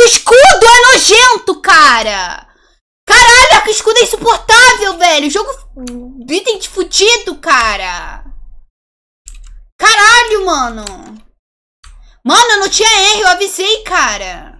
arco escudo é nojento, cara! Caralho, arco escudo é insuportável, velho! Jogo item de fudido, cara! Caralho, mano! Mano, eu não tinha erro, eu avisei, cara!